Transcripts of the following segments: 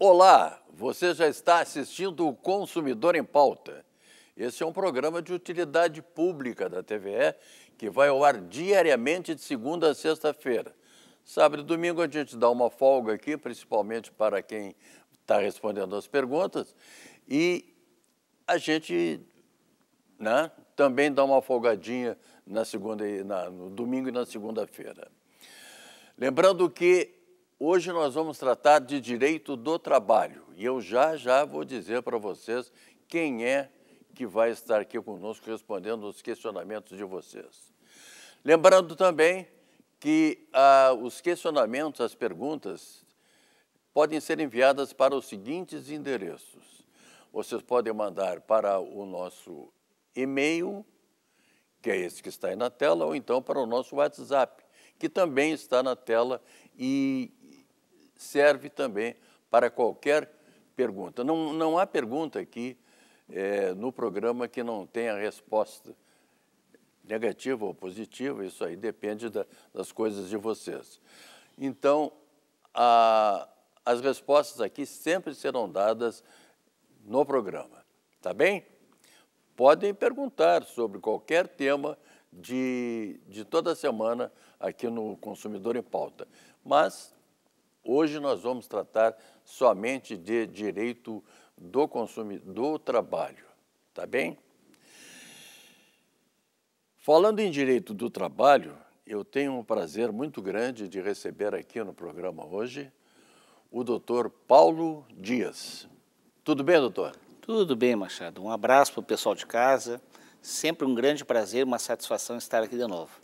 Olá, você já está assistindo o Consumidor em Pauta. Esse é um programa de utilidade pública da TVE que vai ao ar diariamente de segunda a sexta-feira. Sábado e domingo a gente dá uma folga aqui, principalmente para quem está respondendo as perguntas, e a gente né, também dá uma folgadinha na segunda, na, no domingo e na segunda-feira. Lembrando que Hoje nós vamos tratar de direito do trabalho e eu já já vou dizer para vocês quem é que vai estar aqui conosco respondendo os questionamentos de vocês. Lembrando também que ah, os questionamentos, as perguntas, podem ser enviadas para os seguintes endereços. Vocês podem mandar para o nosso e-mail, que é esse que está aí na tela, ou então para o nosso WhatsApp, que também está na tela e serve também para qualquer pergunta. Não, não há pergunta aqui é, no programa que não tenha resposta negativa ou positiva, isso aí depende da, das coisas de vocês. Então, a, as respostas aqui sempre serão dadas no programa, tá bem? Podem perguntar sobre qualquer tema de, de toda semana aqui no Consumidor em Pauta, mas Hoje nós vamos tratar somente de direito do consumidor do trabalho, tá bem? Falando em direito do trabalho, eu tenho um prazer muito grande de receber aqui no programa hoje o doutor Paulo Dias. Tudo bem, doutor? Tudo bem, Machado. Um abraço para o pessoal de casa. Sempre um grande prazer, uma satisfação estar aqui de novo.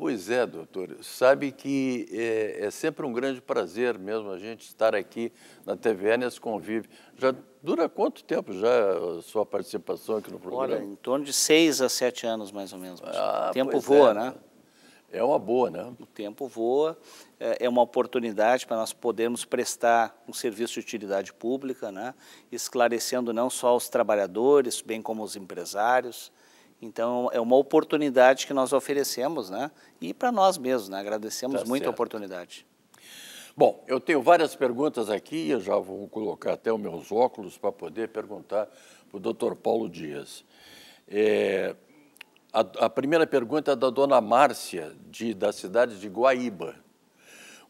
Pois é, doutor. Sabe que é, é, sempre um grande prazer mesmo a gente estar aqui na TVN esse convive. Já dura quanto tempo já a sua participação aqui no programa? Olha, em torno de seis a sete anos, mais ou menos. Ah, o tempo voa, é. Né? né? É uma boa, né? O tempo voa, é, é uma oportunidade para nós podermos prestar um serviço de utilidade pública, né? esclarecendo não só os trabalhadores, bem como os empresários, então, é uma oportunidade que nós oferecemos, né? E para nós mesmos, né? Agradecemos tá muito certo. a oportunidade. Bom, eu tenho várias perguntas aqui, eu já vou colocar até os meus óculos para poder perguntar para o doutor Paulo Dias. É, a, a, primeira pergunta é da dona Márcia, de, da cidade de Guaíba.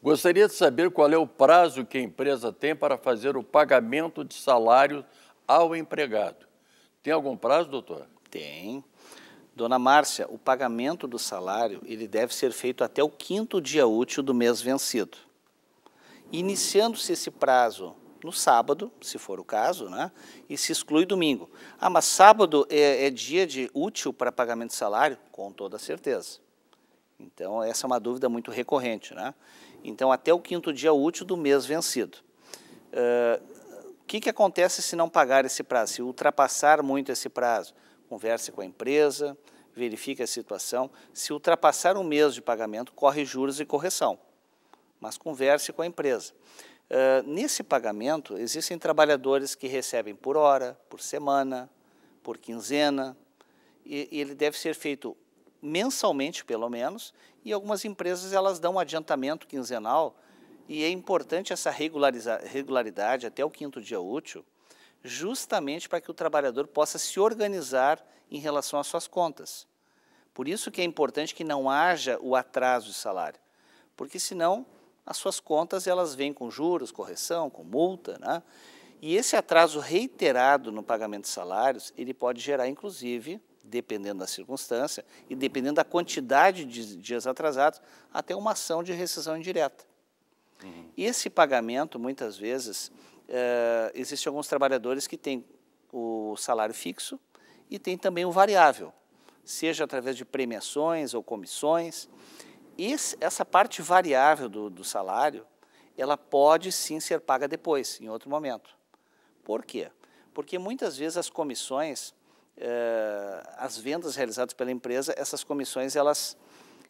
Gostaria de saber qual é o prazo que a empresa tem para fazer o pagamento de salário ao empregado. Tem algum prazo, doutor? Tem. Dona Márcia, o pagamento do salário ele deve ser feito até o quinto dia útil do mês vencido. Iniciando-se esse prazo no sábado, se for o caso, né? e se exclui domingo. Ah, mas sábado é, é dia de útil para pagamento de salário? Com toda certeza. Então, essa é uma dúvida muito recorrente. Né? Então, até o quinto dia útil do mês vencido. Uh, o que, que acontece se não pagar esse prazo, se ultrapassar muito esse prazo? converse com a empresa, verifique a situação. Se ultrapassar um mês de pagamento, corre juros e correção, mas converse com a empresa. Uh, nesse pagamento, existem trabalhadores que recebem por hora, por semana, por quinzena, e, e ele deve ser feito mensalmente, pelo menos, e algumas empresas elas dão um adiantamento quinzenal, e é importante essa regularidade até o quinto dia útil, justamente para que o trabalhador possa se organizar em relação às suas contas. Por isso que é importante que não haja o atraso de salário, porque senão as suas contas elas vêm com juros, correção, com multa, né? E esse atraso reiterado no pagamento de salários, ele pode gerar, inclusive, dependendo da circunstância e dependendo da quantidade de dias atrasados, até uma ação de rescisão indireta. Uhum. Esse pagamento, muitas vezes, eh, existem alguns trabalhadores que têm o salário fixo e tem também o variável, seja através de premiações ou comissões. Esse, essa parte variável do, do salário, ela pode sim ser paga depois, em outro momento. Por quê? Porque muitas vezes as comissões, eh, as vendas realizadas pela empresa, essas comissões elas,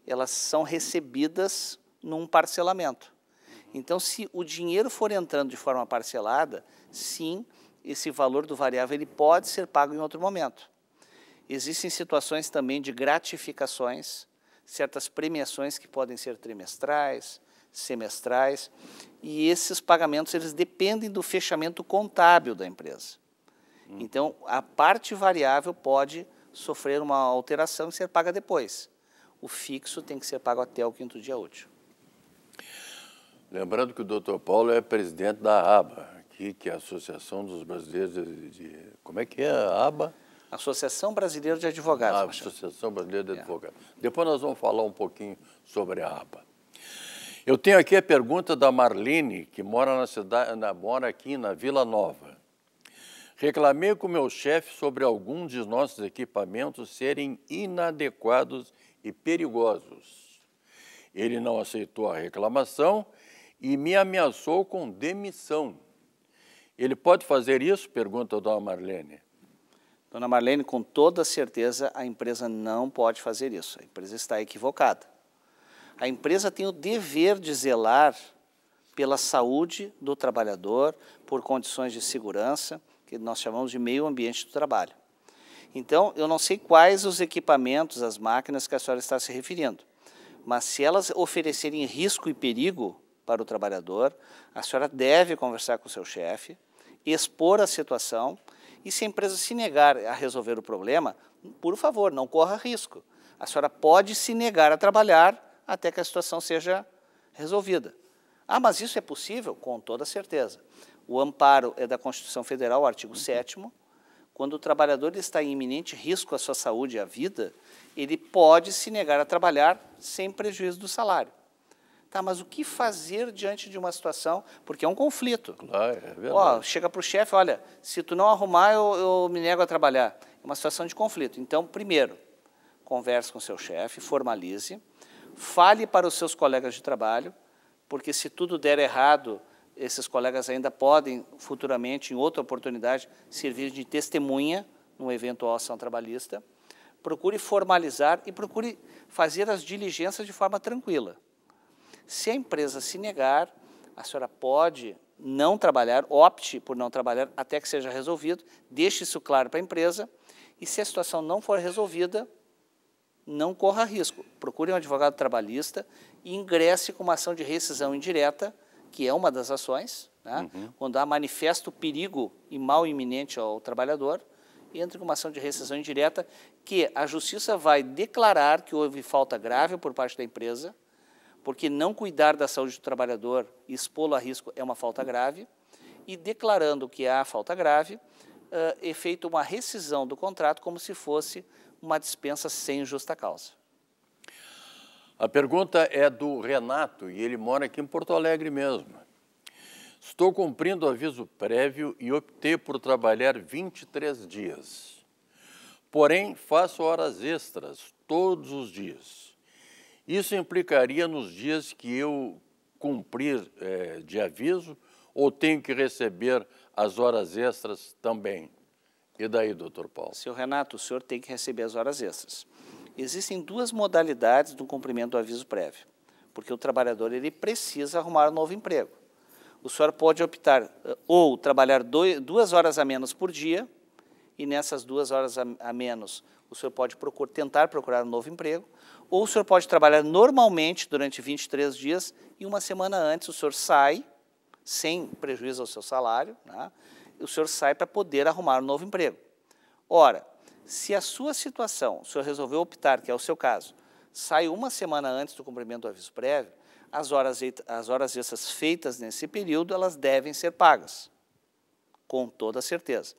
elas são recebidas num parcelamento. Então, se o dinheiro for entrando de forma parcelada, sim, esse valor do variável ele pode ser pago em outro momento. Existem situações também de gratificações, certas premiações que podem ser trimestrais, semestrais, e esses pagamentos eles dependem do fechamento contábil da empresa. Uhum. Então, a parte variável pode sofrer uma alteração e ser paga depois. O fixo tem que ser pago até o quinto dia útil. Lembrando que o doutor Paulo é presidente da ABA, aqui, que é a Associação dos Brasileiros de, Como é que é a ABA? Associação Brasileira de Advogados. Ah, Associação Brasileira de é. Advogados. É. Depois nós vamos falar um pouquinho sobre a ABA. Eu tenho aqui a pergunta da Marlene, que mora, na cidade, na, mora aqui na Vila Nova. Reclamei com meu chefe sobre alguns de nossos equipamentos serem inadequados e perigosos. Ele não aceitou a reclamação e me ameaçou com demissão. Ele pode fazer isso? Pergunta a dona Marlene. Dona Marlene, com toda certeza a empresa não pode fazer isso. A empresa está equivocada. A empresa tem o dever de zelar pela saúde do trabalhador, por condições de segurança, que nós chamamos de meio ambiente do trabalho. Então, eu não sei quais os equipamentos, as máquinas que a senhora está se referindo, mas se elas oferecerem risco e perigo, para o trabalhador, a senhora deve conversar com o seu chefe, expor a situação e se a empresa se negar a resolver o problema, por favor, não corra risco. A senhora pode se negar a trabalhar até que a situação seja resolvida. Ah, mas isso é possível? Com toda certeza. O amparo é da Constituição Federal, artigo 7 uhum. quando o trabalhador está em iminente risco à sua saúde e à vida, ele pode se negar a trabalhar sem prejuízo do salário. Tá, mas o que fazer diante de uma situação? Porque é um conflito. Claro, é verdade. Ó, chega para o chefe, olha, se tu não arrumar, eu, eu me nego a trabalhar. É uma situação de conflito. Então, primeiro, converse com seu chefe, formalize, fale para os seus colegas de trabalho, porque se tudo der errado, esses colegas ainda podem, futuramente, em outra oportunidade, servir de testemunha numa eventual ação trabalhista. Procure formalizar e procure fazer as diligências de forma tranquila. Se a empresa se negar, a senhora pode não trabalhar, opte por não trabalhar até que seja resolvido, deixe isso claro para a empresa, e se a situação não for resolvida, não corra risco. Procure um advogado trabalhista e ingresse com uma ação de rescisão indireta, que é uma das ações, né? uhum. quando há manifesto perigo e mal iminente ao trabalhador, entre com uma ação de rescisão indireta, que a justiça vai declarar que houve falta grave por parte da empresa, porque não cuidar da saúde do trabalhador e expô-lo a risco é uma falta grave, e declarando que há falta grave, uh, é feita uma rescisão do contrato como se fosse uma dispensa sem justa causa. A pergunta é do Renato e ele mora aqui em Porto Alegre mesmo. Estou cumprindo o aviso prévio e optei por trabalhar 23 dias. Porém, faço horas extras todos os dias isso implicaria nos dias que eu cumprir é, de aviso ou tenho que receber as horas extras também? E daí, doutor Paulo? Senhor Renato, o senhor tem que receber as horas extras. Existem duas modalidades do cumprimento do aviso prévio, porque o trabalhador ele precisa arrumar um novo emprego. O senhor pode optar eh, ou trabalhar dois, duas horas a menos por dia, e nessas duas horas a, a menos o senhor pode procurar, tentar procurar um novo emprego, ou o senhor pode trabalhar normalmente durante 23 dias e uma semana antes o senhor sai, sem prejuízo ao seu salário, né? o senhor sai para poder arrumar um novo emprego. Ora, se a sua situação, o senhor resolveu optar, que é o seu caso, sai uma semana antes do cumprimento do aviso prévio, as horas, as horas extras feitas nesse período, elas devem ser pagas, com toda certeza.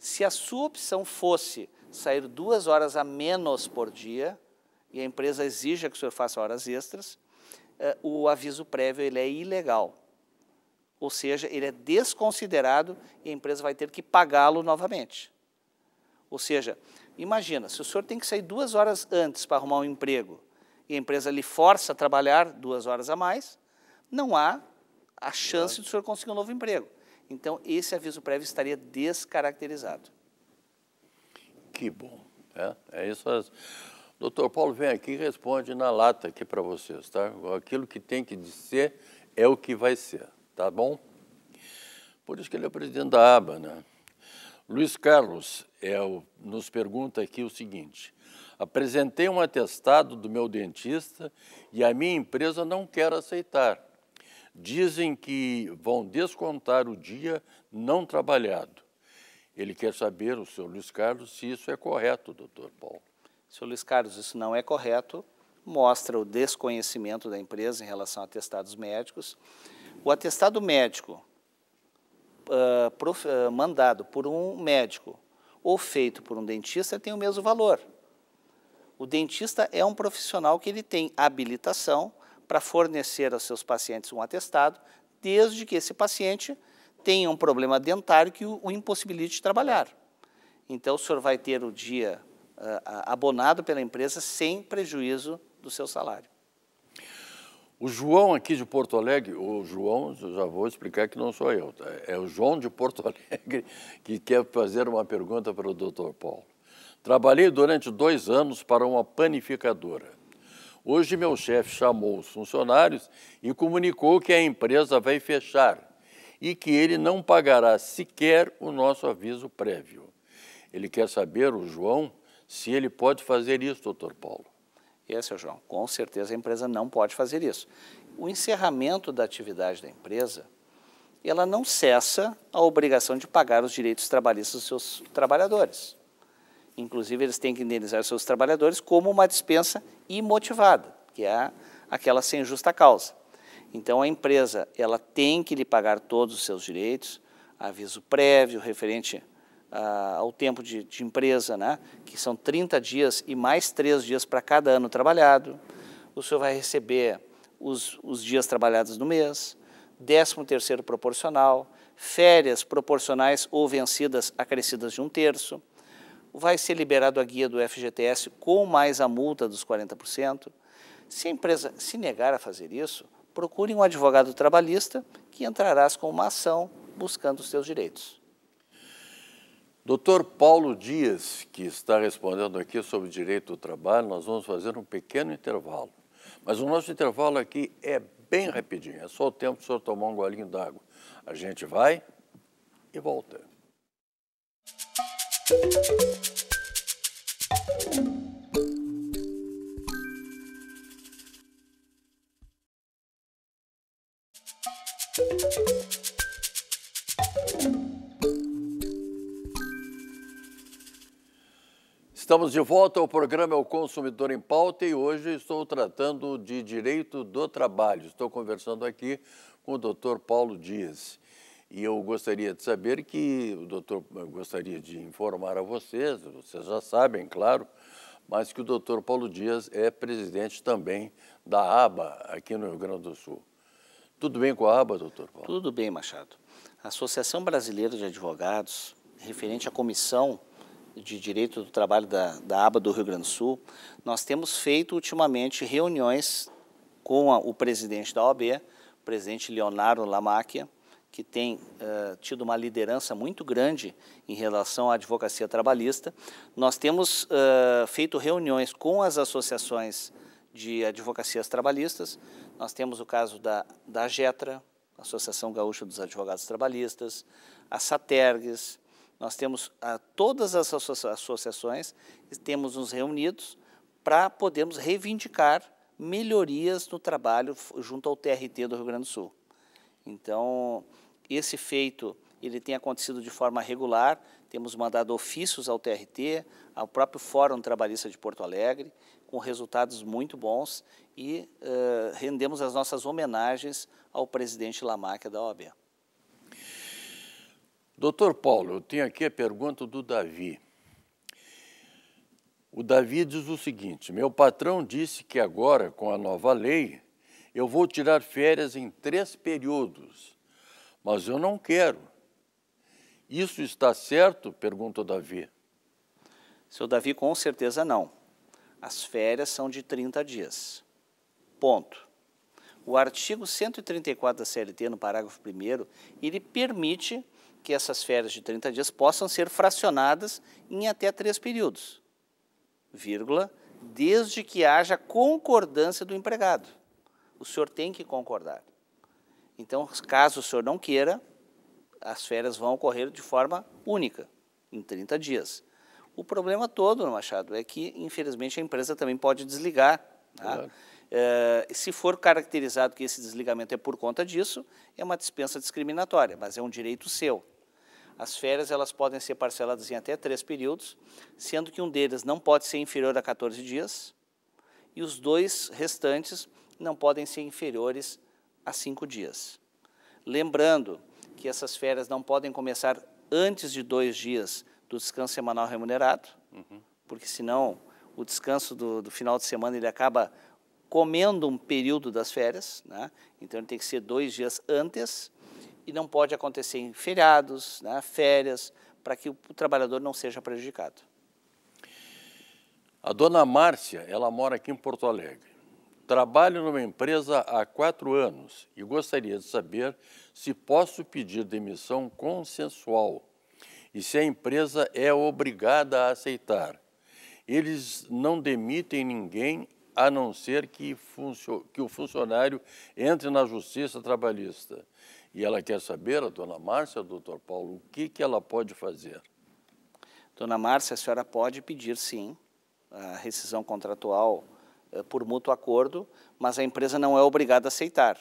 Se a sua opção fosse sair duas horas a menos por dia, e a empresa exige que o senhor faça horas extras, eh, o aviso prévio ele é ilegal. Ou seja, ele é desconsiderado e a empresa vai ter que pagá-lo novamente. Ou seja, imagina, se o senhor tem que sair duas horas antes para arrumar um emprego e a empresa lhe força a trabalhar duas horas a mais, não há a chance do senhor conseguir um novo emprego. Então, esse aviso prévio estaria descaracterizado que bom. É, é isso. As... Doutor Paulo vem aqui e responde na lata aqui para vocês, tá? Aquilo que tem que ser é o que vai ser, tá bom? Por isso que ele é presidente da ABA, né? Luiz Carlos é o, nos pergunta aqui o seguinte: apresentei um atestado do meu dentista e a minha empresa não quer aceitar. Dizem que vão descontar o dia não trabalhado. Ele quer saber, o senhor Luiz Carlos, se isso é correto, doutor Paulo. Senhor Luiz Carlos, isso não é correto, mostra o desconhecimento da empresa em relação a atestados médicos. O atestado médico uh, ah, prof, uh, ah, mandado por um médico ou feito por um dentista tem o mesmo valor. O dentista é um profissional que ele tem habilitação para fornecer aos seus pacientes um atestado, desde que esse paciente tenha um problema dentário que o, o impossibilite de trabalhar. Então, o senhor vai ter o dia ah, ah, abonado pela empresa sem prejuízo do seu salário. O João aqui de Porto Alegre, o João, já vou explicar que não sou eu, tá? é o João de Porto Alegre que quer fazer uma pergunta para o Dr. Paulo. Trabalhei durante dois anos para uma panificadora. Hoje meu chefe chamou os funcionários e comunicou que a empresa vai fechar e que ele não pagará sequer o nosso aviso prévio. Ele quer saber, o João, se ele pode fazer isso, doutor Paulo. É, seu João, com certeza a empresa não pode fazer isso. O encerramento da atividade da empresa, ela não cessa a obrigação de pagar os direitos trabalhistas dos seus trabalhadores. Inclusive, eles têm que indenizar os seus trabalhadores como uma dispensa imotivada, que é aquela sem justa causa. Então a empresa ela tem que lhe pagar todos os seus direitos, aviso prévio referente ah, ao tempo de, de, empresa, né? que são 30 dias e mais 3 dias para cada ano trabalhado. O senhor vai receber os, os dias trabalhados no mês, 13 terceiro proporcional, férias proporcionais ou vencidas acrescidas de um terço, vai ser liberado a guia do FGTS com mais a multa dos 40%. Se a empresa se negar a fazer isso, Procure um advogado trabalhista que entrarás com uma ação buscando os seus direitos. Doutor Paulo Dias, que está respondendo aqui sobre direito do trabalho, nós vamos fazer um pequeno intervalo. Mas o nosso intervalo aqui é bem rapidinho, é só o tempo para o senhor tomar um golinho d'água. A gente vai e volta. Música Estamos de volta ao programa é O Consumidor em Pauta e hoje estou tratando de direito do trabalho. Estou conversando aqui com o doutor Paulo Dias. E eu gostaria de saber que, o doutor, gostaria de informar a vocês, vocês já sabem, claro, mas que o doutor Paulo Dias é presidente também da ABA aqui no Rio Grande do Sul. Tudo bem com a ABA, doutor Paulo? Tudo bem, Machado. A Associação Brasileira de Advogados, referente à comissão de Direito do Trabalho da, da ABA do Rio Grande do Sul, nós temos feito ultimamente reuniões com a, o presidente da OAB, o presidente Leonardo Lamáquia, que tem uh, tido uma liderança muito grande em relação à advocacia trabalhista. Nós temos uh, feito reuniões com as associações de advocacias trabalhistas. Nós temos o caso da, da GETRA, Associação Gaúcha dos Advogados Trabalhistas, a SATERGS, nós temos a, ah, todas as associações, temos nos reunidos para podermos reivindicar melhorias no trabalho junto ao TRT do Rio Grande do Sul. Então, esse feito ele tem acontecido de forma regular, temos mandado ofícios ao TRT, ao próprio Fórum Trabalhista de Porto Alegre, com resultados muito bons e uh, rendemos as nossas homenagens ao presidente Lamarck da OAB. Doutor Paulo, eu tenho aqui a pergunta do Davi. O Davi diz o seguinte: meu patrão disse que agora, com a nova lei, eu vou tirar férias em três períodos, mas eu não quero. Isso está certo? Pergunta o Davi. Seu Davi, com certeza não. As férias são de 30 dias. Ponto. O artigo 134 da CLT, no parágrafo 1, ele permite que essas férias de 30 dias possam ser fracionadas em até três períodos, vírgula, desde que haja concordância do empregado. O senhor tem que concordar. Então, caso o senhor não queira, as férias vão ocorrer de forma única, em 30 dias. O problema todo, Machado, é que, infelizmente, a empresa também pode desligar. Tá? É, se for caracterizado que esse desligamento é por conta disso, é uma dispensa discriminatória, mas é um direito seu. As férias elas podem ser parceladas em até três períodos, sendo que um deles não pode ser inferior a 14 dias e os dois restantes não podem ser inferiores a cinco dias. Lembrando que essas férias não podem começar antes de dois dias do descanso semanal remunerado, uhum. porque senão o descanso do, do, final de semana ele acaba comendo um período das férias, né? então ele tem que ser dois dias antes e não pode acontecer em feriados, né, férias, para que o trabalhador não seja prejudicado. A dona Márcia, ela mora aqui em Porto Alegre. Trabalho numa empresa há quatro anos e gostaria de saber se posso pedir demissão consensual e se a empresa é obrigada a aceitar. Eles não demitem ninguém a não ser que, que o funcionário entre na justiça trabalhista. E ela quer saber, a dona Márcia, doutor Paulo, o que, que ela pode fazer? Dona Márcia, a senhora pode pedir, sim, a rescisão contratual eh, por mútuo acordo, mas a empresa não é obrigada a aceitar.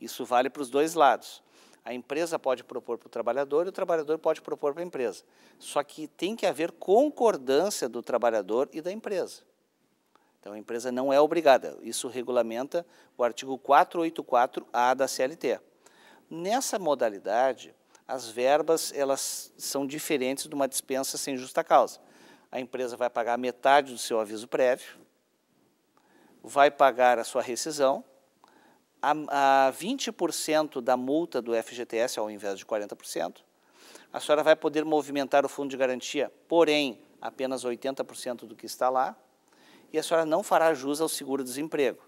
Isso vale para os dois lados. A empresa pode propor para o trabalhador e o trabalhador pode propor para a empresa. Só que tem que haver concordância do trabalhador e da empresa. Então, a empresa não é obrigada. Isso regulamenta o artigo 484-A da CLT. Nessa modalidade, as verbas elas são diferentes de uma dispensa sem justa causa. A empresa vai pagar metade do seu aviso prévio, vai pagar a sua rescisão, a, a 20% da multa do FGTS ao invés de 40%, a senhora vai poder movimentar o fundo de garantia, porém, apenas 80% do que está lá, e a senhora não fará jus ao seguro-desemprego.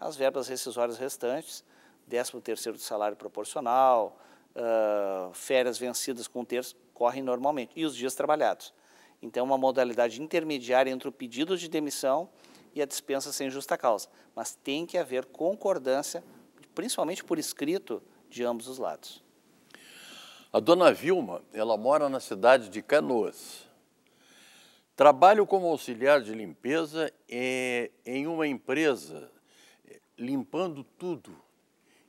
As verbas rescisórias restantes décimo terceiro do salário proporcional, uh, férias vencidas com um terço, correm normalmente, e os dias trabalhados. Então, é uma modalidade intermediária entre o pedido de demissão e a dispensa sem justa causa. Mas tem que haver concordância, principalmente por escrito, de ambos os lados. A dona Vilma, ela mora na cidade de Canoas. Trabalho como auxiliar de limpeza é, em uma empresa, é, limpando tudo,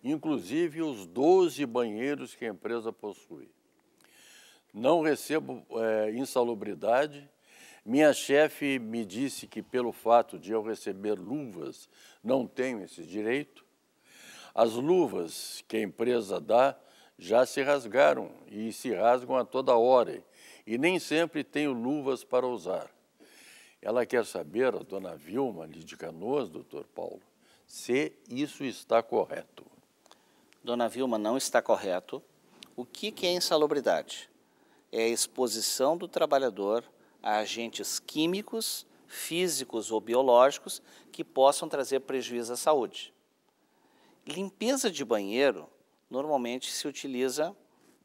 inclusive os 12 banheiros que a empresa possui. Não recebo é, insalubridade. Minha chefe me disse que, pelo fato de eu receber luvas, não tenho esse direito. As luvas que a empresa dá já se rasgaram e se rasgam a toda hora, e nem sempre tenho luvas para usar. Ela quer saber, a dona Vilma, de Canoas, doutor Paulo, se isso está correto dona Vilma, não está correto. O que, que é insalubridade? É a exposição do trabalhador a agentes químicos, físicos ou biológicos que possam trazer prejuízo à saúde. Limpeza de banheiro, normalmente se utiliza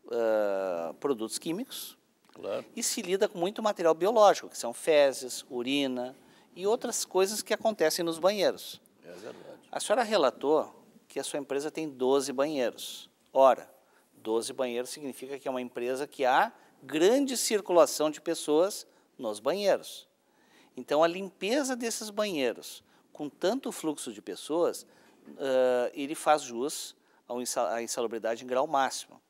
uh, produtos químicos claro. e se lida com muito material biológico, que são fezes, urina e outras coisas que acontecem nos banheiros. É verdade. A senhora relatou que a sua empresa tem 12 banheiros. Ora, 12 banheiros significa que é uma empresa que há grande circulação de pessoas nos banheiros. Então, a limpeza desses banheiros, com tanto fluxo de pessoas, uh, ele faz jus à insalubridade em grau máximo.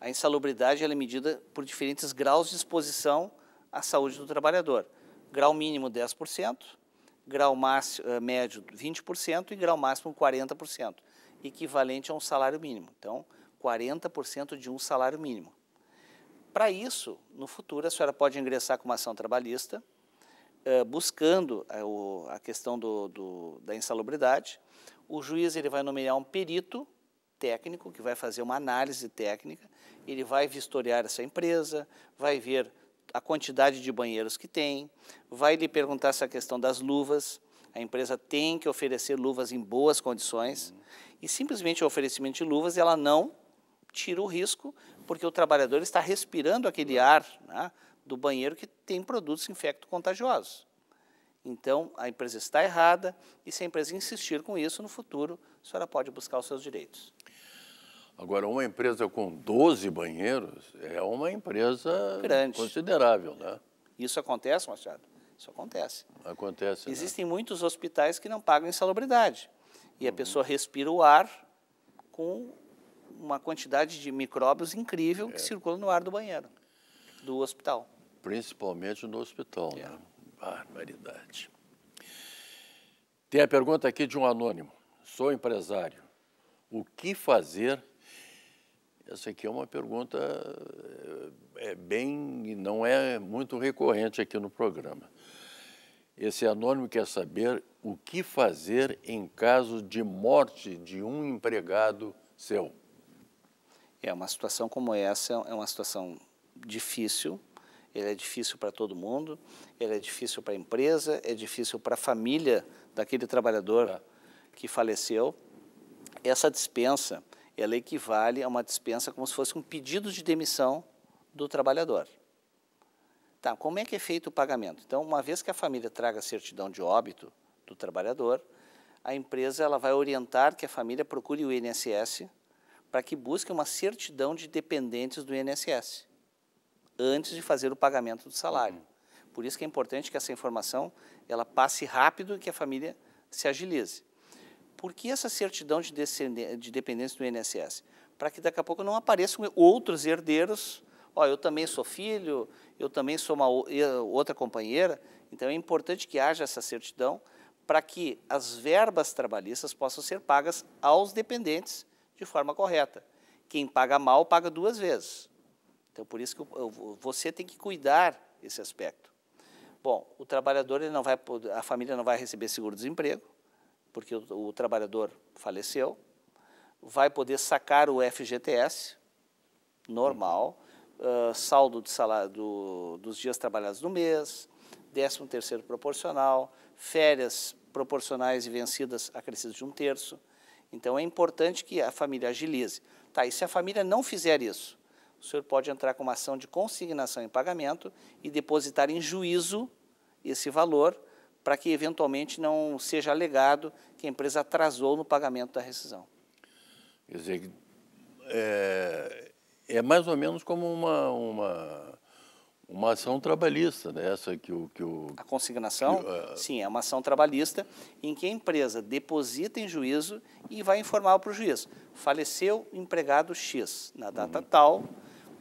A insalubridade é medida por diferentes graus de exposição à saúde do trabalhador. Grau mínimo 10%, grau máximo, eh, médio 20% e grau máximo 40%, equivalente a um salário mínimo. Então, 40% de um salário mínimo. Para isso, no futuro, a senhora pode ingressar com uma ação trabalhista, eh, buscando eh, o, a questão do, do, da insalubridade. O juiz ele vai nomear um perito técnico, que vai fazer uma análise técnica, ele vai vistoriar essa empresa, vai ver a quantidade de banheiros que tem, vai lhe perguntar essa questão das luvas. A empresa tem que oferecer luvas em boas condições uhum. e simplesmente o oferecimento de luvas ela não tira o risco porque o trabalhador está respirando aquele ar né, do banheiro que tem produtos infecto-contagiosos. Então, a empresa está errada e se a empresa insistir com isso, no futuro, a senhora pode buscar os seus direitos. Agora, uma empresa com 12 banheiros é uma empresa Grande. considerável, né? Isso acontece, Machado? Isso acontece. Acontece. Né? Existem né? muitos hospitais que não pagam insalubridade. E uhum. a pessoa respira o ar com uma quantidade de micróbios incrível é. que circula no ar do banheiro, do hospital. Principalmente no hospital, é. né? Barbaridade. Tem a pergunta aqui de um anônimo. Sou empresário. O que fazer essa aqui é uma pergunta eh, é bem, não é muito recorrente aqui no programa. Esse anônimo quer saber o que fazer em caso de morte de um empregado seu. É uma situação como essa é uma situação difícil. Ele é difícil para todo mundo. Ele é difícil para a empresa. É difícil para a família daquele trabalhador tá. que faleceu. Essa dispensa ela equivale a é uma dispensa como se fosse um pedido de demissão do trabalhador. Tá, como é que é feito o pagamento? Então, uma vez que a família traga a certidão de óbito do trabalhador, a empresa ela vai orientar que a família procure o INSS para que busque uma certidão de dependentes do INSS antes de fazer o pagamento do salário. Uhum. Por isso que é importante que essa informação ela passe rápido e que a família se agilize. Por que essa certidão de, de dependência do INSS? Para que daqui a pouco não apareçam outros herdeiros. Ó, eu também sou filho, eu também sou uma outra companheira. Então é importante que haja essa certidão para que as verbas trabalhistas possam ser pagas aos dependentes de forma correta. Quem paga mal paga duas vezes. Então por isso que você tem que cuidar esse aspecto. Bom, o trabalhador ele não vai, a família não vai receber seguro-desemprego porque o, o trabalhador faleceu, vai poder sacar o FGTS normal, uh, saldo de salário do, dos dias trabalhados no mês, 13 terceiro proporcional, férias proporcionais e vencidas acrescidas de um terço. Então é importante que a família agilize. Tá, e se a família não fizer isso, o senhor pode entrar com uma ação de consignação em pagamento e depositar em juízo esse valor para que eventualmente não seja alegado que a empresa atrasou no pagamento da rescisão. Quer dizer, é, é mais ou menos como uma, uma, uma ação trabalhista, né? Essa que o, que o a consignação, que, uh, sim, é uma ação trabalhista em que a empresa deposita em juízo e vai informar para o juiz: faleceu empregado X na data uhum. tal,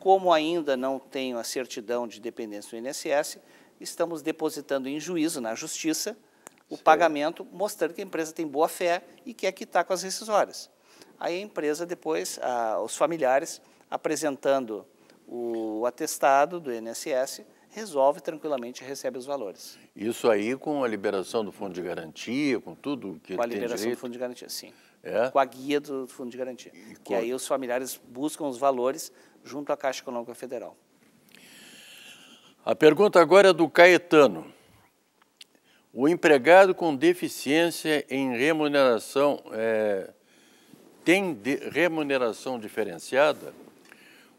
como ainda não tenho a certidão de dependência do INSS, estamos depositando em juízo na justiça o Sim. pagamento, mostrando que a empresa tem boa fé e quer é quitar tá com as rescisórias. Aí a empresa depois, a, os familiares, apresentando o atestado do INSS, resolve tranquilamente e recebe os valores. Isso aí com a liberação do fundo de garantia, com tudo que Com a liberação direito? do fundo de garantia, sim. É? Com a guia do fundo de garantia. E que qual? aí os familiares buscam os valores junto à Caixa Econômica Federal. A pergunta agora é do Caetano. O empregado com deficiência em remuneração é, tem remuneração diferenciada?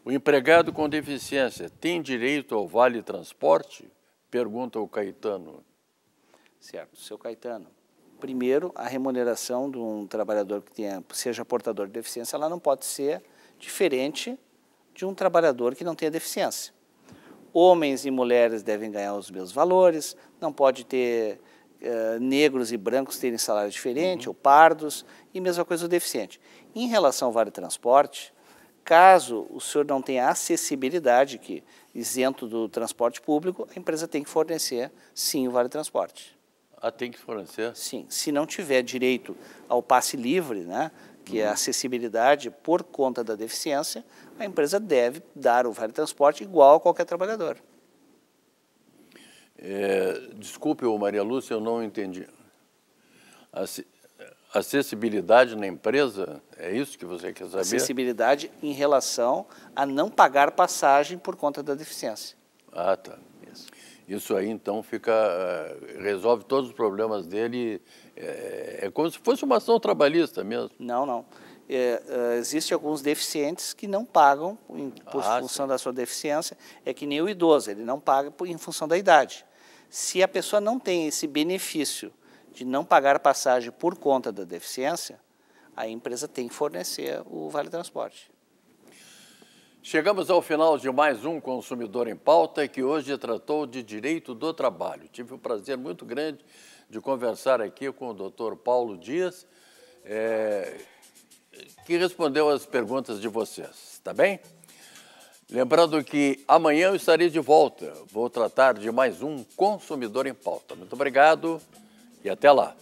O empregado com deficiência tem direito ao vale transporte? Pergunta o Caetano. Certo, seu Caetano. Primeiro, a remuneração de um trabalhador que tenha, seja portador de deficiência, ela não pode ser diferente de um trabalhador que não tenha deficiência homens e mulheres devem ganhar os mesmos valores, não pode ter uh, negros e brancos terem salário diferente, uhum. ou pardos, e mesma coisa o deficiente. Em relação ao vale transporte, caso o senhor não tenha acessibilidade, que isento do transporte público, a empresa tem que fornecer, sim, o vale transporte. Ah, tem que fornecer? Sim. Se não tiver direito ao passe livre, né, que é a acessibilidade por conta da deficiência, a empresa deve dar o vale transporte igual a qualquer trabalhador. É, desculpe, Maria Lúcia, eu não entendi. Acessibilidade na empresa, é isso que você quer saber? Acessibilidade em relação a não pagar passagem por conta da deficiência. Ah, tá. Isso aí, então, fica eh, resolve todos os problemas dele. É, é como se fosse uma ação trabalhista mesmo. Não, não. É, eh, Existem alguns deficientes que não pagam em ah, função sim. da sua deficiência. É que nem o idoso, ele não paga em função da idade. Se a pessoa não tem esse benefício de não pagar passagem por conta da deficiência, a empresa tem que fornecer o vale transporte. Chegamos ao final de mais um Consumidor em Pauta, que hoje tratou de direito do trabalho. Tive o um prazer muito grande de conversar aqui com o doutor Paulo Dias, é, que respondeu as perguntas de vocês, tá bem? Lembrando que amanhã eu estarei de volta. Vou tratar de mais um Consumidor em Pauta. Muito obrigado e até lá.